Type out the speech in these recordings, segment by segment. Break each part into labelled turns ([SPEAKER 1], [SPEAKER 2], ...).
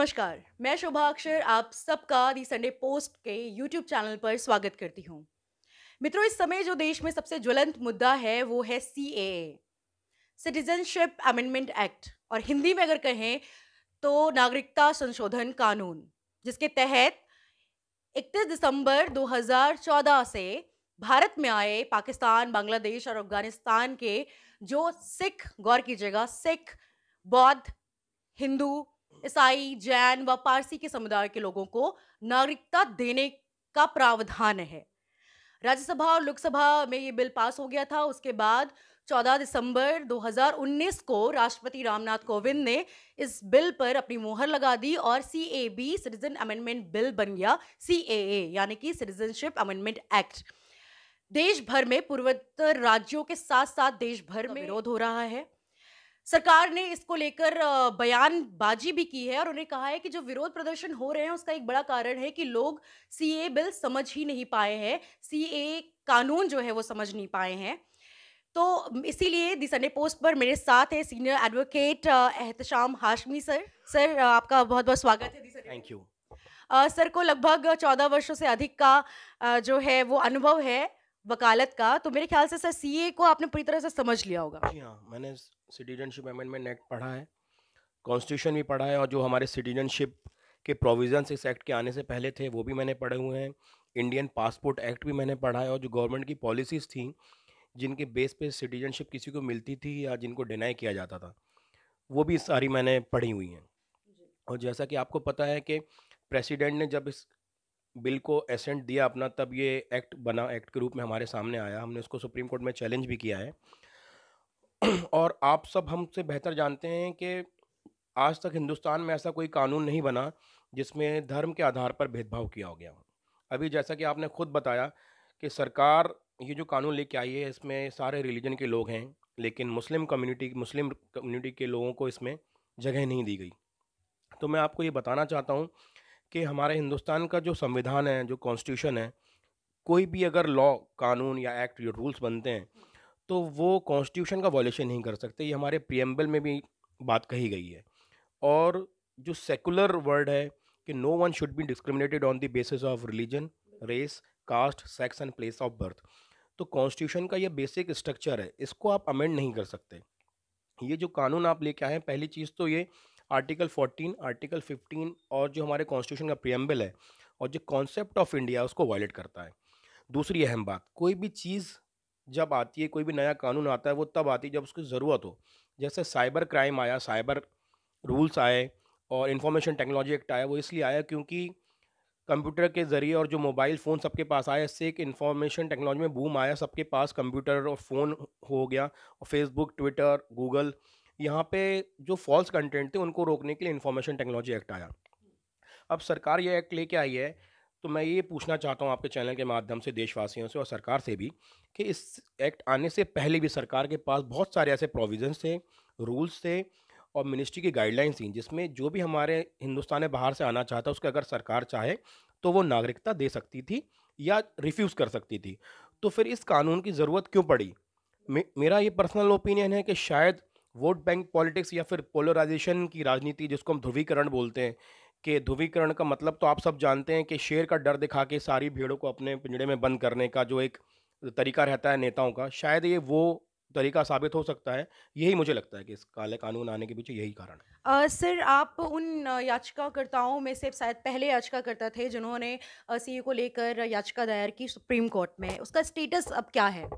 [SPEAKER 1] नमस्कार मैं शोभा अक्षर आप सबका दी संडे पोस्ट के यूट्यूब चैनल पर स्वागत करती हूँ मित्रों इस समय जो देश में सबसे ज्वलंत मुद्दा है वो है सी सिटीजनशिप अमेंडमेंट एक्ट और हिंदी में अगर कहें तो नागरिकता संशोधन कानून जिसके तहत 31 दिसंबर 2014 से भारत में आए पाकिस्तान बांग्लादेश और अफगानिस्तान के जो सिख गौर कीजिएगा सिख बौद्ध हिंदू ईसाई जैन व पारसी के समुदाय के लोगों को नागरिकता देने का प्रावधान है राज्यसभा और लोकसभा में ये बिल पास हो गया था उसके बाद 14 दिसंबर 2019 को राष्ट्रपति रामनाथ कोविंद ने इस बिल पर अपनी मोहर लगा दी और C A B citizen amendment bill बन गया सी ए ए यानी कि सिटीजनशिप अमेंडमेंट एक्ट देश भर में पूर्वोत्तर राज्यों के साथ साथ देश भर में तो विरोध हो रहा है सरकार ने इसको लेकर बयानबाजी भी की है और उन्हें कहा है कि जो विरोध प्रदर्शन हो रहे हैं उसका एक बड़ा कारण है कि लोग सी ए बिल समझ ही नहीं पाए हैं सी ए कानून जो है वो समझ नहीं पाए हैं तो इसीलिए दी पोस्ट पर मेरे साथ है senior advocate Ehtesham Hashmi sir sir आपका बहुत बहुत स्वागत
[SPEAKER 2] है थैंक यू
[SPEAKER 1] सर को लगभग चौदह वर्षों से अधिक का जो है वो अनुभव है वकालत का तो मेरे ख्याल से सर ए को आपने पूरी तरह से समझ लिया होगा जी
[SPEAKER 2] हाँ मैंने सिटीजनशिप अमेंडमेंट एक्ट पढ़ा है कॉन्स्टिट्यूशन भी पढ़ा है और जो हमारे सिटीजनशिप के प्रोविजंस इस एक्ट के आने से पहले थे वो भी मैंने पढ़े हुए हैं इंडियन पासपोर्ट एक्ट भी मैंने पढ़ा है और जो गवर्नमेंट की पॉलिसीज़ थी जिनके बेस पे सिटीजनशिप किसी को मिलती थी या जिनको डिनाई किया जाता था वो भी सारी मैंने पढ़ी हुई हैं और जैसा कि आपको पता है कि प्रेसिडेंट ने जब इस बिल को एसेंट दिया अपना तब ये एक्ट बना एक्ट के रूप में हमारे सामने आया हमने उसको सुप्रीम कोर्ट में चैलेंज भी किया है और आप सब हमसे बेहतर जानते हैं कि आज तक हिंदुस्तान में ऐसा कोई कानून नहीं बना जिसमें धर्म के आधार पर भेदभाव किया हो गया हो अभी जैसा कि आपने खुद बताया कि सरकार ये जो कानून लेके आई है इसमें सारे रिलीजन के लोग हैं लेकिन मुस्लिम कम्युनिटी मुस्लिम कम्युनिटी के लोगों को इसमें जगह नहीं दी गई तो मैं आपको ये बताना चाहता हूँ कि हमारे हिंदुस्तान का जो संविधान है जो कॉन्स्टिट्यूशन है कोई भी अगर लॉ कानून या एक्ट या रूल्स बनते हैं तो वो कॉन्स्टिट्यूशन का वॉलेशन नहीं कर सकते ये हमारे प्रियम्बल में भी बात कही गई है और जो सेकुलर वर्ड है कि no one should be discriminated on the basis of religion race caste sex and place of birth तो कॉन्स्टिट्यूशन का ये बेसिक स्ट्रक्चर है इसको आप अमेंड नहीं कर सकते ये जो कानून आप लेके आए हैं पहली चीज़ तो ये आर्टिकल 14 आर्टिकल 15 और जो हमारे कॉन्स्टिट्यूशन का प्रियम्बल है और जो कॉन्सेप्ट ऑफ इंडिया उसको वायलेट करता है दूसरी अहम बात कोई भी चीज़ जब आती है कोई भी नया कानून आता है वो तब आती है जब उसकी ज़रूरत हो जैसे साइबर क्राइम आया साइबर रूल्स आए और इंफॉर्मेशन टेक्नोलॉजी एक्ट आया वो इसलिए आया क्योंकि कंप्यूटर के ज़रिए और जो मोबाइल फ़ोन सबके पास आया इससे एक इन्फॉर्मेशन टेक्नोलॉजी में बूम आया सबके पास कंप्यूटर और फ़ोन हो गया और फेसबुक ट्विटर गूगल यहाँ पे जो फॉल्स कंटेंट थे उनको रोकने के लिए इन्फॉर्मेशन टेक्नोलॉजी एक्ट आया अब सरकार ये एक्ट लेके आई है तो मैं ये पूछना चाहता हूँ आपके चैनल के माध्यम से देशवासियों से और सरकार से भी कि इस एक्ट आने से पहले भी सरकार के पास बहुत सारे ऐसे प्रोविजंस थे रूल्स थे और मिनिस्ट्री की गाइडलाइंस थी जिसमें जो भी हमारे हिंदुस्तान में बाहर से आना चाहता उसके अगर सरकार चाहे तो वो नागरिकता दे सकती थी या रिफ्यूज़ कर सकती थी तो फिर इस कानून की ज़रूरत क्यों पड़ी मे मेरा ये पर्सनल ओपिनियन है कि शायद वोट बैंक पॉलिटिक्स या फिर पोलराइजेशन की राजनीति जिसको हम ध्रुवीकरण बोलते हैं कि ध्रुवीकरण का मतलब तो आप सब जानते हैं कि शेर का डर दिखा के सारी भीड़ों को अपने पिंजड़े में बंद करने का जो एक तरीका रहता है नेताओं का शायद ये वो तरीका साबित हो सकता है यही मुझे लगता है कि इस काले कानून आने के पीछे यही कारण
[SPEAKER 1] है सर आप उन याचिकाकर्ताओं में से शायद पहले याचिकाकर्ता थे जिन्होंने सी को लेकर याचिका दायर की सुप्रीम कोर्ट में उसका स्टेटस अब क्या है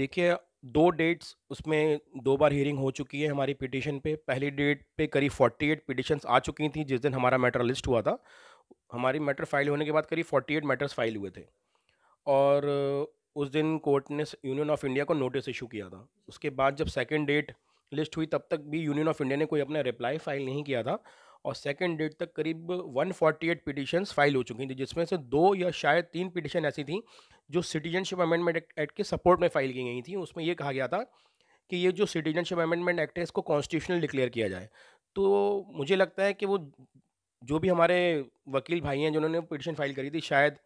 [SPEAKER 2] देखिए दो डेट्स उसमें दो बार हियरिंग हो चुकी है हमारी पिटीशन पे पहली डेट पे करीब 48 पिटिशन्स आ चुकी थी जिस दिन हमारा मैटर लिस्ट हुआ था हमारी मैटर फाइल होने के बाद करीब 48 मैटर्स फाइल हुए थे और उस दिन कोर्ट ने यूनियन ऑफ इंडिया को नोटिस इशू किया था उसके बाद जब सेकेंड डेट लिस्ट हुई तब तक भी यूनियन ऑफ इंडिया ने कोई अपना रिप्लाई फाइल नहीं किया था और सेकेंड डेट तक करीब 148 पिटिशन्स फाइल हो चुकी थी जिसमें से दो या शायद तीन पिटिशन ऐसी थी जो सिटीजनशिप अमेंडमेंट एक्ट के सपोर्ट में फाइल की गई थी उसमें यह कहा गया था कि ये जो सिटीजनशिप अमेंडमेंट एक्ट है इसको कॉन्स्टिट्यूशनल डिक्लेयर किया जाए तो मुझे लगता है कि वो जो भी हमारे वकील भाई हैं जिन्होंने पिटिशन फाइल करी थी शायद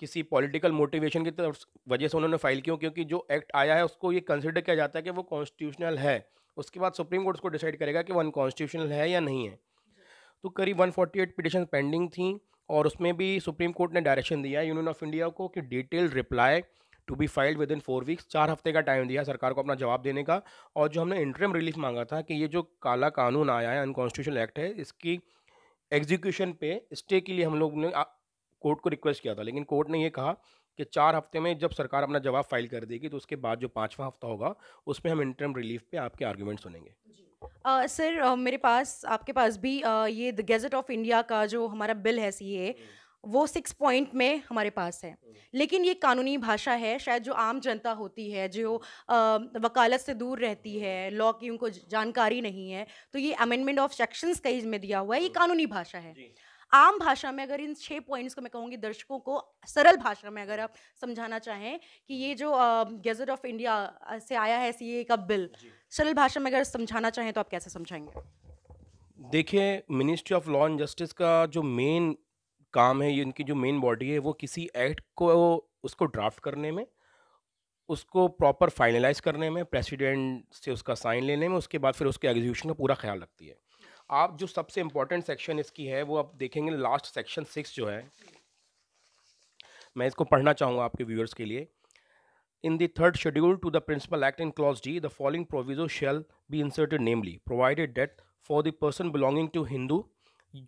[SPEAKER 2] किसी पॉलिटिकल मोटिवेशन की तरफ वजह से उन्होंने फाइल की क्योंकि जो एक्ट आया है उसको ये कंसिडर किया जाता है कि वो कॉन्स्टिट्यूशनल है उसके बाद सुप्रीम कोर्ट उसको डिसाइड करेगा कि वो अनकॉन्स्टिट्यूशनल है या नहीं है तो करीब 148 पिटिशन पेंडिंग थी और उसमें भी सुप्रीम कोर्ट ने डायरेक्शन दिया है यूनियन ऑफ इंडिया को कि detailed reply to be filed within four weeks चार हफ्ते का टाइम दिया सरकार को अपना जवाब देने का और जो हमने इंटरम रिलीफ मांगा था कि ये जो काला कानून आया है अनकॉन्स्टिट्यूशनल एक्ट है इसकी एग्जीक्यूशन पे स्टे के लिए हम लोग ने कोर्ट को रिक्वेस्ट किया था लेकिन कोर्ट ने ये कहा कि चार हफ्ते में जब सरकार अपना जवाब फाइल कर देगी तो उसके बाद जो पाँचवा हफ्ता होगा उसमें हम इंटरम रिलीफ पे आपके आर्ग्यूमेंट सुनेंगे
[SPEAKER 1] सर सर uh, मेरे पास आपके पास भी uh, ये द गैजेट ऑफ इंडिया का जो हमारा बिल है सी ए हम्म। वो सिक्स पॉइंट में हमारे पास है हम्म। लेकिन ये कानूनी भाषा है शायद जो आम जनता होती है जो हम्म, वकालत से दूर रहती है हम्म। लॉ की उनको जानकारी नहीं है तो ये अमेंडमेंट ऑफ सेक्शंस का इसमें दिया हुआ है ये कानूनी भाषा है जी आम भाषा में अगर इन छः पॉइंट्स को मैं कहूँगी दर्शकों को सरल भाषा में अगर आप समझाना चाहें कि ये जो गजट ऑफ इंडिया से आया है ए का बिल जी सरल भाषा में अगर समझाना चाहें तो आप कैसे समझाएंगे
[SPEAKER 2] देखिए ministry of law and justice का जो मेन काम है इनकी जो मेन बॉडी है वो किसी एक्ट को उसको ड्राफ्ट करने में उसको प्रॉपर फाइनलाइज करने में प्रेसिडेंट से उसका साइन लेने में उसके बाद फिर उसके एग्जीक्यूशन का पूरा ख्याल रखती है आप जो सबसे इम्पोर्टेंट सेक्शन इसकी है वो आप देखेंगे लास्ट सेक्शन सिक्स जो है मैं इसको पढ़ना चाहूँगा आपके व्यूअर्स के लिए in the third schedule to the principal act in clause d the following proviso shall be inserted namely provided that for the person belonging to hindu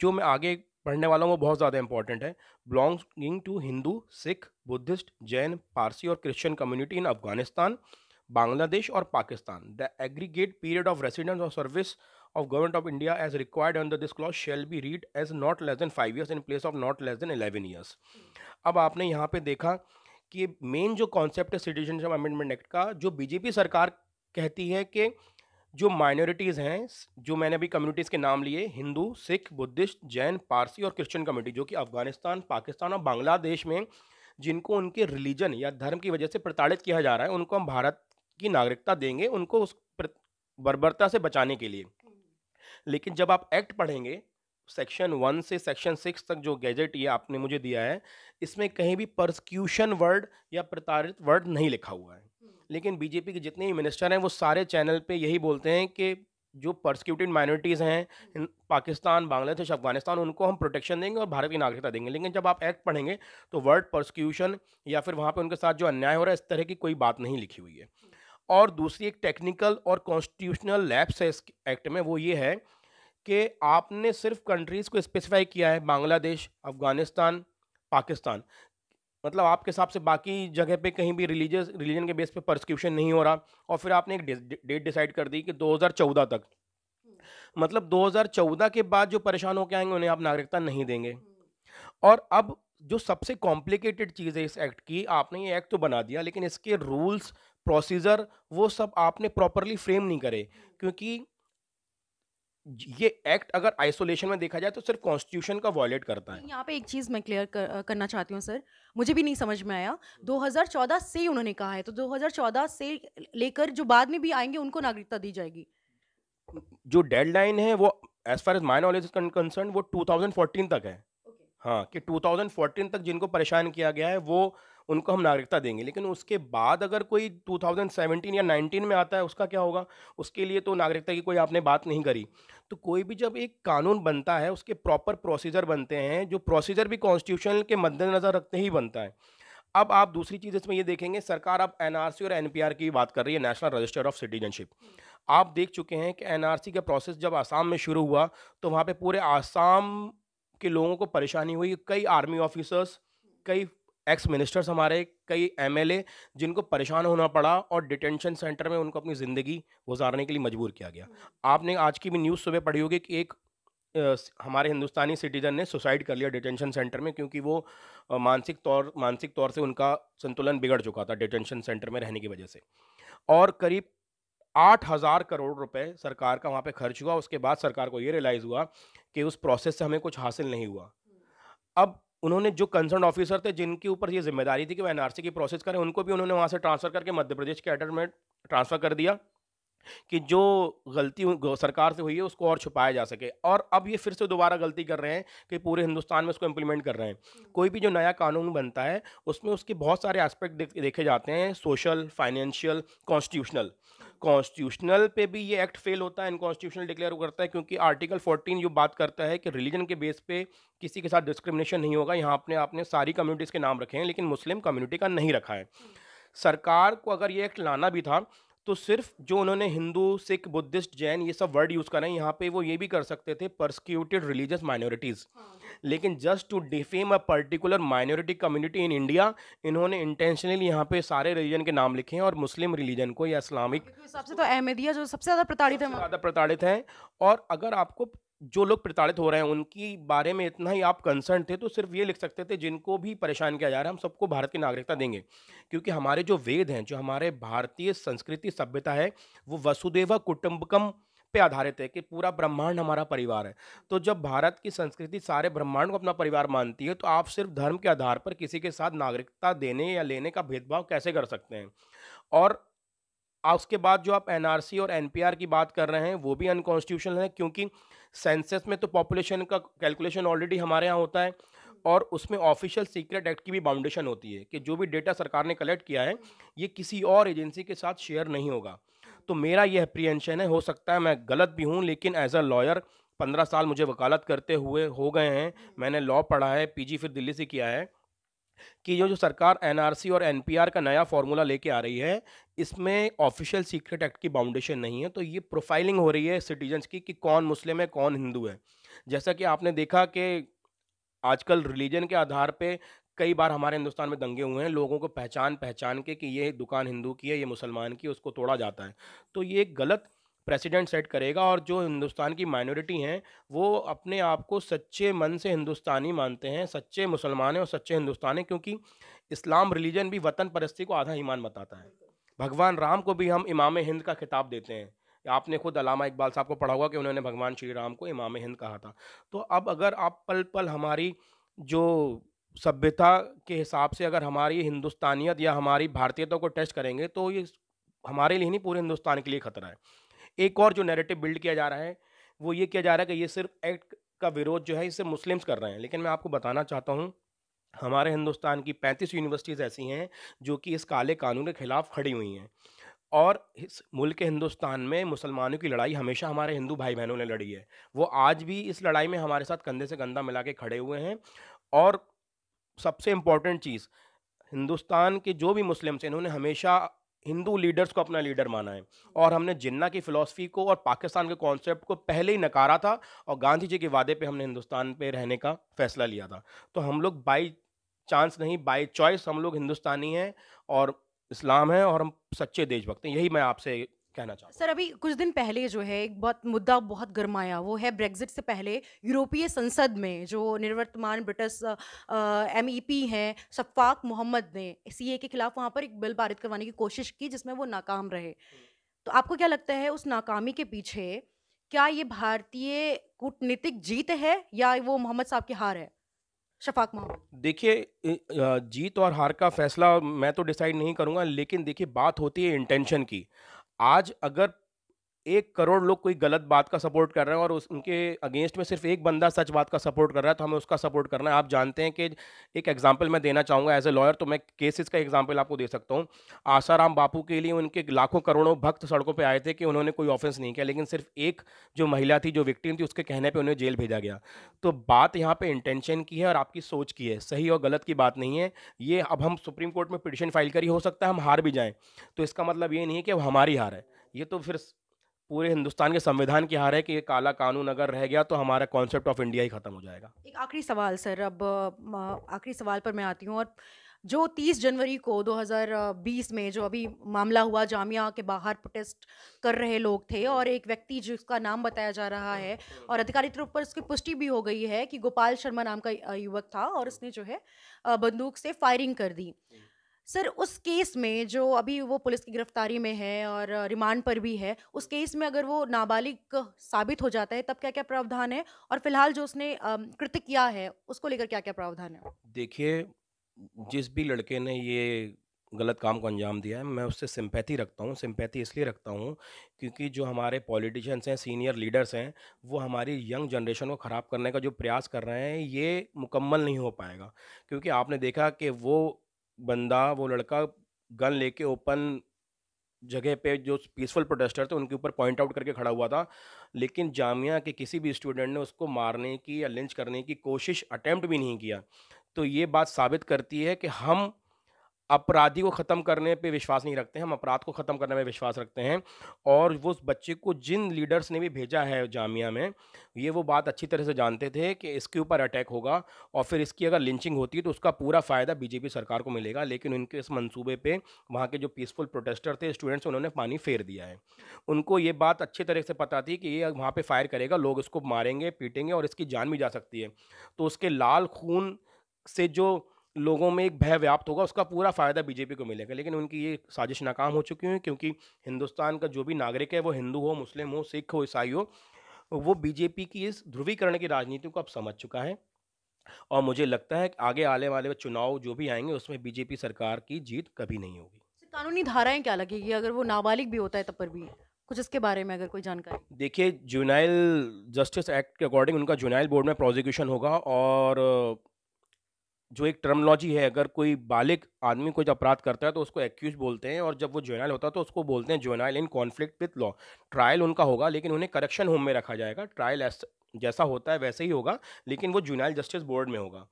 [SPEAKER 2] जो मैं आगे पढ़ने वाला हूँ वो बहुत ज़्यादा इंपॉर्टेंट है belonging to Hindu Sikh Buddhist Jain Parsi और Christian community in Afghanistan Bangladesh और Pakistan the aggregate period of residence और service of government of india as required under this clause shall be read as not less than 5 years in place of not less than 11 years अब आपने यहाँ पे देखा कि main जो concept है citizenship amendment act का जो बीजेपी सरकार कहती है कि जो माइनॉरिटीज़ हैं जो मैंने अभी कम्युनिटीज़ के नाम लिए हिंदू सिख बुद्धिस्ट जैन पारसी और क्रिश्चियन कम्युनिटी जो कि अफगानिस्तान पाकिस्तान और बांग्लादेश में जिनको उनके रिलीजन या धर्म की वजह से प्रताड़ित किया जा रहा है उनको हम भारत की नागरिकता देंगे उनको उस बर्बरता से बचाने के लिए लेकिन जब आप एक्ट पढ़ेंगे सेक्शन वन से सेक्शन सिक्स तक जो गैजेट ये आपने मुझे दिया है इसमें कहीं भी प्रोसिक्यूशन वर्ड या प्रताड़ित वर्ड नहीं लिखा हुआ है हम्म। लेकिन बीजेपी के जितने भी मिनिस्टर हैं वो सारे चैनल पे यही बोलते हैं कि जो प्रोसिक्यूटेड माइनॉरिटीज़ हैं हम्म। पाकिस्तान बांग्लादेश अफगानिस्तान उनको हम प्रोटेक्शन देंगे और भारत की नागरिकता देंगे लेकिन जब आप एक्ट पढ़ेंगे तो वर्ड प्रोसिक्यूशन या फिर वहाँ पर उनके साथ जो अन्याय हो रहा है इस तरह की कोई बात नहीं लिखी हुई है हम्म। और दूसरी एक टेक्निकल और कॉन्स्टिट्यूशनल लैब्स है इस एक्ट में वो ये है कि आपने सिर्फ कंट्रीज़ को स्पेसिफाई किया है बांग्लादेश अफ़गानिस्तान पाकिस्तान मतलब आपके हिसाब से बाकी जगह पे कहीं भी रिलीजियस रिलीजन के बेस पे परसिक्यूशन नहीं हो रहा और फिर आपने एक डेट डिसाइड कर दी कि 2014 तक मतलब 2014 के बाद जो परेशान होकर आएंगे उन्हें आप नागरिकता नहीं देंगे और अब जो सबसे कॉम्प्लिकेटेड चीज़ है इस एक्ट की आपने ये एक्ट तो बना दिया लेकिन इसके रूल्स प्रोसीजर वो सब आपने प्रॉपरली फ्रेम नहीं करे क्योंकि ये एक्ट अगर आइसोलेशन में देखा जाए तो सिर्फ कॉन्स्टिट्यूशन का वॉयलेट करता है
[SPEAKER 1] यहाँ पे एक चीज़ मैं क्लियर कर, करना चाहती हूँ सर मुझे भी नहीं समझ में आया 2014 से उन्होंने कहा है तो 2014 से लेकर जो बाद में भी आएंगे उनको नागरिकता दी जाएगी
[SPEAKER 2] जो डेडलाइन है वो as far as my knowledge is concern वो 2014 तक है okay. हाँ कि 2014 तक जिनको परेशान किया गया है वो उनको हम नागरिकता देंगे लेकिन उसके बाद अगर कोई 2017 या 19 में आता है उसका क्या होगा उसके लिए तो नागरिकता की कोई आपने बात नहीं करी तो कोई भी जब एक कानून बनता है उसके प्रॉपर प्रोसीजर बनते हैं जो प्रोसीजर भी कॉन्स्टिट्यूशन के मद्देनज़र रखते ही बनता है अब आप दूसरी चीज़ इसमें ये देखेंगे सरकार अब एन और एन की बात कर रही है नेशनल रजिस्टर ऑफ सिटीजनशिप आप देख चुके हैं कि एन का प्रोसेस जब आसाम में शुरू हुआ तो वहाँ पे पूरे आसाम के लोगों को परेशानी हुई कई आर्मी ऑफिसर्स कई एक्स मिनिस्टर्स हमारे कई एमएलए जिनको परेशान होना पड़ा और डिटेंशन सेंटर में उनको अपनी ज़िंदगी गुजारने के लिए मजबूर किया गया हम्म। आपने आज की भी न्यूज़ सुबह पढ़ी होगी कि एक हमारे हिंदुस्तानी सिटीजन ने सुसाइड कर लिया डिटेंशन सेंटर में क्योंकि वो मानसिक तौर मानसिक तौर से उनका संतुलन बिगड़ चुका था डिटेंशन सेंटर में रहने की वजह से और करीब आठ हज़ार करोड़ रुपए सरकार का वहाँ पे खर्च हुआ उसके बाद सरकार को ये रियलाइज़ हुआ कि उस प्रोसेस से हमें कुछ हासिल नहीं हुआ हम्म। अब उन्होंने जो कंसर्न ऑफिसर थे जिनके ऊपर ये जिम्मेदारी थी कि वह एनआरसी की प्रोसेस करें उनको भी उन्होंने वहाँ से ट्रांसफ़र करके मध्य प्रदेश के एडर में ट्रांसफ़र कर दिया कि जो गलती सरकार से हुई है उसको और छुपाया जा सके और अब ये फिर से दोबारा गलती कर रहे हैं कि पूरे हिंदुस्तान में उसको इम्प्लीमेंट कर रहे हैं कोई भी जो नया कानून बनता है उसमें उसके बहुत सारे एस्पेक्ट देखे जाते हैं सोशल फाइनेंशियल कॉन्स्टिट्यूशनल कॉन्स्टिट्यूशनल पे भी ये एक्ट फेल होता है अनकॉन्स्टिट्यूशनल डिक्लेयर करता है क्योंकि आर्टिकल 14 जो बात करता है कि रिलीजन के बेस पे किसी के साथ डिस्क्रिमिनेशन नहीं होगा यहाँ अपने आपने सारी कम्युनिटीज़ के नाम रखे हैं लेकिन मुस्लिम कम्युनिटी का नहीं रखा है सरकार को अगर ये एक्ट लाना भी था तो सिर्फ जो उन्होंने हिंदू सिख बुद्धिस्ट जैन ये सब वर्ड यूज़ करा है यहाँ पे वो ये भी कर सकते थे परसिक्यूटेड रिलीजियस माइनॉरिटीज़ लेकिन just to defame a particular minority community in India इन्होंने इंटेंशनली यहाँ पे सारे रिलीजन के नाम लिखे हैं और मुस्लिम रिलीजन को या इस्लामिक
[SPEAKER 1] सबसे तो अहमदिया जो सबसे ज़्यादा प्रताड़ित है ज़्यादा
[SPEAKER 2] प्रताड़ित हैं और अगर आपको जो लोग प्रताड़ित हो रहे हैं उनकी बारे में इतना ही आप कंसर्न थे तो सिर्फ ये लिख सकते थे जिनको भी परेशान किया जा रहा है हम सबको भारत की नागरिकता देंगे क्योंकि हमारे जो वेद हैं जो हमारे भारतीय संस्कृति सभ्यता है वो वसुदेव कुटुंबकम पे आधारित है कि पूरा ब्रह्मांड हमारा परिवार है तो जब भारत की संस्कृति सारे ब्रह्मांड को अपना परिवार मानती है तो आप सिर्फ धर्म के आधार पर किसी के साथ नागरिकता देने या लेने का भेदभाव कैसे कर सकते हैं और उसके बाद जो आप एनआरसी और एनपीआर की बात कर रहे हैं वो भी अनकॉन्स्टिट्यूशनल है क्योंकि सेंसस में तो पॉपुलेशन का कैलकुलेशन ऑलरेडी हमारे यहाँ होता है और उसमें ऑफिशियल सीक्रेट एक्ट की भी बाउंडेशन होती है कि जो भी डेटा सरकार ने कलेक्ट किया है ये किसी और एजेंसी के साथ शेयर नहीं होगा तो मेरा यह प्रियंशन है हो सकता है मैं गलत भी हूँ लेकिन एज अ लॉयर पंद्रह साल मुझे वकालत करते हुए हो गए हैं मैंने लॉ पढ़ा है पीजी फिर दिल्ली से किया है कि जो जो सरकार एनआरसी और एनपीआर का नया फार्मूला लेके आ रही है इसमें ऑफिशियल सीक्रेट एक्ट की बाउंडेशन नहीं है तो ये प्रोफाइलिंग हो रही है सिटीजन्स की कि कौन मुस्लिम है कौन हिंदू है जैसा कि आपने देखा कि आजकल रिलीजन के आधार पे कई बार हमारे हिंदुस्तान में दंगे हुए हैं लोगों को पहचान पहचान के कि ये दुकान हिंदू की है ये मुसलमान की उसको तोड़ा जाता है तो ये गलत प्रेसिडेंट सेट करेगा और जो हिंदुस्तान की माइनॉरिटी हैं वो अपने आप को सच्चे मन से हिंदुस्तानी मानते हैं सच्चे मुसलमान हैं और सच्चे हिंदुस्तान हैं क्योंकि इस्लाम रिलीजन भी वतन परस्ती को आधा ईमान बताता है भगवान राम को भी हम इमाम हिंद का खिताब देते हैं आपने खुद अलामा इकबाल साहब को पढ़ा होगा कि उन्होंने भगवान श्री राम को इमाम हिंद कहा था तो अब अगर आप पल पल हमारी जो सभ्यता के हिसाब से अगर हमारी हिंदुस्तानियत या हमारी भारतीयता को टेस्ट करेंगे तो ये हमारे लिए नहीं पूरे हिंदुस्तान के लिए खतरा है एक और जो नैरेटिव बिल्ड किया जा रहा है वो ये किया जा रहा है कि ये सिर्फ एक्ट का विरोध जो है इसे मुस्लिम्स कर रहे हैं लेकिन मैं आपको बताना चाहता हूँ हमारे हिंदुस्तान की पैंतीस यूनिवर्सिटीज़ ऐसी हैं जो कि इस काले कानून के ख़िलाफ़ खड़ी हुई हैं और इस मुल्क हिंदुस्तान में मुसलमानों की लड़ाई हमेशा हमारे हिंदू भाई बहनों ने लड़ी है वो आज भी इस लड़ाई में हमारे साथ कंधे से कंधा मिला के खड़े हुए हैं और सबसे इम्पॉर्टेंट चीज़ हिंदुस्तान के जो भी मुस्लिम्स हैं इन्होंने हमेशा हिंदू लीडर्स को अपना लीडर माना है और हमने जिन्ना की फ़िलासफ़ी को और पाकिस्तान के कॉन्सेप्ट को पहले ही नकारा था और गांधी जी के वादे पे हमने हिंदुस्तान पे रहने का फैसला लिया था तो हम लोग बाई चांस नहीं बाई चॉइस हम लोग हिंदुस्तानी हैं और इस्लाम है और हम सच्चे देशभक्त हैं यही मैं आपसे कहना चाहूँगा
[SPEAKER 1] सर अभी कुछ दिन पहले जो है एक बहुत मुद्दा बहुत गर्माया वो है ब्रेग्जिट से पहले यूरोपीय संसद में जो निर्वर्तमान ब्रिटिश एम ई पी हैं शफाक मोहम्मद ने सी के खिलाफ वहाँ पर एक बिल पारित करवाने की कोशिश की जिसमें वो नाकाम रहे तो आपको क्या लगता है उस नाकामी के पीछे क्या ये भारतीय कूटनीतिक जीत है या वो मोहम्मद साहब की हार है शफाक मोहम्मद
[SPEAKER 2] देखिए जीत और हार का फैसला मैं तो डिसाइड नहीं करूंगा लेकिन देखिए बात होती है इंटेंशन की आज अगर एक करोड़ लोग कोई गलत बात का सपोर्ट कर रहे हैं और उस उनके अगेंस्ट में सिर्फ एक बंदा सच बात का सपोर्ट कर रहा है तो हमें उसका सपोर्ट करना है आप जानते हैं कि एक एग्जांपल मैं देना चाहूँगा एज ए लॉयर तो मैं केसेस का एग्जांपल आपको दे सकता हूँ आसाराम बापू के लिए उनके लाखों करोड़ों भक्त सड़कों पर आए थे कि उन्होंने कोई ऑफेंस नहीं किया लेकिन सिर्फ एक जो महिला थी जो विक्टिम थी उसके कहने पर उन्हें जेल भेजा गया तो बात यहाँ पर इंटेंशन की है और आपकी सोच की है सही और गलत की बात नहीं है ये अब हम सुप्रीम कोर्ट में पिटिशन फाइल करी हो सकता है हम हार भी जाएँ तो इसका मतलब ये नहीं है कि हमारी हार है ये तो फिर पूरे हिंदुस्तान के संविधान की हार है कि ये काला कानून अगर रह गया तो हमारा कॉन्सेप्ट ऑफ इंडिया ही खत्म हो जाएगा
[SPEAKER 1] एक आखिरी सवाल सर अब आखिरी सवाल पर मैं आती हूँ और जो 30 जनवरी को 2020 में जो अभी मामला हुआ जामिया के बाहर प्रोटेस्ट कर रहे लोग थे और एक व्यक्ति जिसका नाम बताया जा रहा है और आधिकारिक रूप पर उसकी पुष्टि भी हो गई है कि गोपाल शर्मा नाम का युवक था और उसने जो है बंदूक से फायरिंग कर दी सर उस केस में जो अभी वो पुलिस की गिरफ्तारी में है और रिमांड पर भी है उस केस में अगर वो नाबालिग साबित हो जाता है तब क्या क्या प्रावधान है और फिलहाल जो उसने कृत्य किया है उसको लेकर क्या क्या प्रावधान है
[SPEAKER 2] देखिए जिस भी लड़के ने ये गलत काम को अंजाम दिया है मैं उससे सिंपैथी रखता हूँ सिंपैथी इसलिए रखता हूँ क्योंकि जो हमारे पॉलिटिशियंस हैं सीनियर लीडर्स हैं वो हमारी यंग जनरेशन को ख़राब करने का जो प्रयास कर रहे हैं ये मुकम्मल नहीं हो पाएगा क्योंकि आपने देखा कि वो बंदा वो लड़का गन लेके ओपन जगह पे जो पीसफुल प्रोटेस्टर थे उनके ऊपर पॉइंट आउट करके खड़ा हुआ था लेकिन जामिया के किसी भी स्टूडेंट ने उसको मारने की या लिंच करने की कोशिश अटैम्प्ट भी नहीं किया तो ये बात साबित करती है कि हम अपराधी को ख़त्म करने पे विश्वास नहीं रखते हैं हम अपराध को ख़त्म करने में विश्वास रखते हैं और वो उस बच्चे को जिन लीडर्स ने भी भेजा है जामिया में ये वो बात अच्छी तरह से जानते थे कि इसके ऊपर अटैक होगा और फिर इसकी अगर लिंचिंग होती है तो उसका पूरा फ़ायदा बीजेपी सरकार को मिलेगा लेकिन उनके इस मनसूबे पर वहाँ के जो पीसफुल प्रोटेस्टर थे स्टूडेंट्स उन्होंने पानी फेर दिया है उनको ये बात अच्छी तरह से पता थी कि ये वहाँ पर फायर करेगा लोग इसको मारेंगे पीटेंगे और इसकी जान भी जा सकती है तो उसके लाल खून से जो लोगों में एक भय व्याप्त होगा उसका पूरा फ़ायदा बीजेपी को मिलेगा लेकिन उनकी ये साजिश नाकाम हो चुकी है क्योंकि हिंदुस्तान का जो भी नागरिक है वो हिंदू हो मुस्लिम हो सिख हो ईसाई हो वो बीजेपी की इस ध्रुवीकरण की राजनीति को अब समझ चुका है और मुझे लगता है कि आगे आने वाले चुनाव जो भी आएंगे उसमें बीजेपी सरकार की जीत कभी नहीं होगी
[SPEAKER 1] कानूनी धाराएं क्या लगेगी अगर वो नाबालिग भी होता है तब पर भी कुछ इसके बारे में अगर कोई जानकारी
[SPEAKER 2] देखिए जुनाइल जस्टिस एक्ट के अकॉर्डिंग उनका जुनाइल बोर्ड में प्रोजिक्यूशन होगा और जो एक टर्मोलॉजी है अगर कोई बालिक आदमी कोई अपराध करता है तो उसको एक्यूज बोलते हैं और जब वो जोनाइल होता है तो उसको बोलते हैं juvenile in conflict with law trial उनका होगा लेकिन उन्हें करेक्शन होम में रखा जाएगा ट्रायल जैसा होता है वैसे ही होगा लेकिन वो जुनाइल जस्टिस बोर्ड में होगा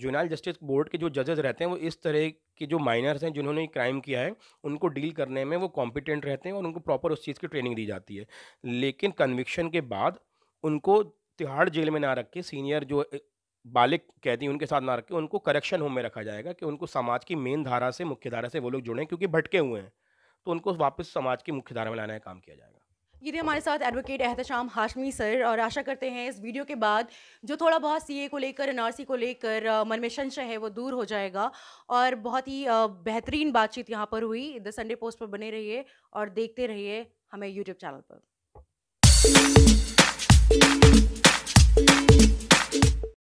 [SPEAKER 2] जुनाइल जस्टिस बोर्ड के जो जजेस रहते हैं वो इस तरह के जो माइनर्स हैं जिन्होंने क्राइम किया है उनको डील करने में वो कॉम्पिटेंट रहते हैं और उनको प्रॉपर उस चीज़ की ट्रेनिंग दी जाती है लेकिन कन्विक्शन के बाद उनको तिहाड़ जेल में ना रख के सीनियर जो बालिक कैदी उनके साथ ना रख उनको करेक्शन होम में रखा जाएगा कि उनको समाज की मेन धारा से मुख्य धारा से वो लोग जुड़े क्योंकि भटके हुए हैं तो उनको वापस समाज की मुख्य धारा में लाने का काम किया जाएगा
[SPEAKER 1] ये थे हमारे साथ एडवोकेट एहतशाम हाशमी सर और आशा करते हैं इस वीडियो के बाद जो थोड़ा बहुत सीए को लेकर एनआरसी को लेकर मन में संशय है वो दूर हो जाएगा और बहुत ही बेहतरीन बातचीत यहाँ पर हुई द संडे पोस्ट पर बने रहिए और देखते रहिए हमें यूट्यूब चैनल पर